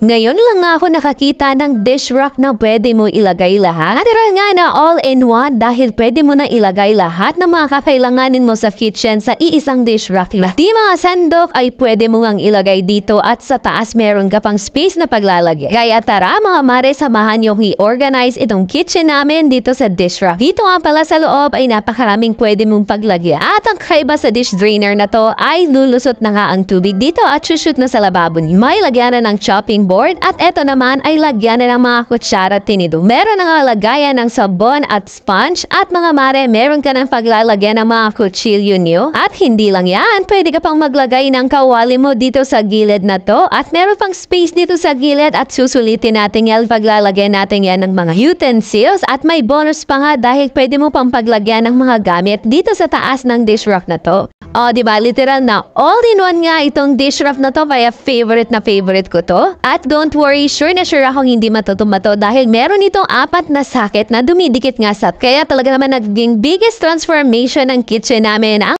Ngayon lang ako nakakita ng dish rack na pwede mo ilagay lahat. Tara nga na all-in-one dahil pwede mo na ilagay lahat ng mga kakailanganin mo sa kitchen sa iisang dish rack lang. Di mga sandok ay pwede mo ngang ilagay dito at sa taas meron ka pang space na paglalagay. Kaya tara mga mare, samahan yung i-organize itong kitchen namin dito sa dish rack. Dito nga pala sa loob ay napakaraming pwede mong paglagyan. At ang kakaiba sa dish drainer na to ay lulusot na nga ang tubig dito at shoot na sa lababo niyo. May lagyanan ng chopping board at eto naman ay lagyan na ng mga kutsara at tinido. Meron na lagayan ng sabon at sponge at mga mare, meron ka ng paglalagyan ng mga kutsilyo nyo. At hindi lang yan, pwede ka pang maglagay ng kawali mo dito sa gilid na to at meron pang space dito sa gilid at susulitin natin yan, paglalagay natin yan ng mga utensils at may bonus pa nga dahil pwede mo pang paglagyan ng mga gamit dito sa taas ng dish rack na to. O, oh, di Literal na all-in-one nga itong dish wrap na to kaya favorite na favorite ko to. At don't worry, sure na sure akong hindi matutumato dahil meron itong apat na sakit na dumidikit nga sa kaya talaga naman naging biggest transformation ng kitchen namin. Ang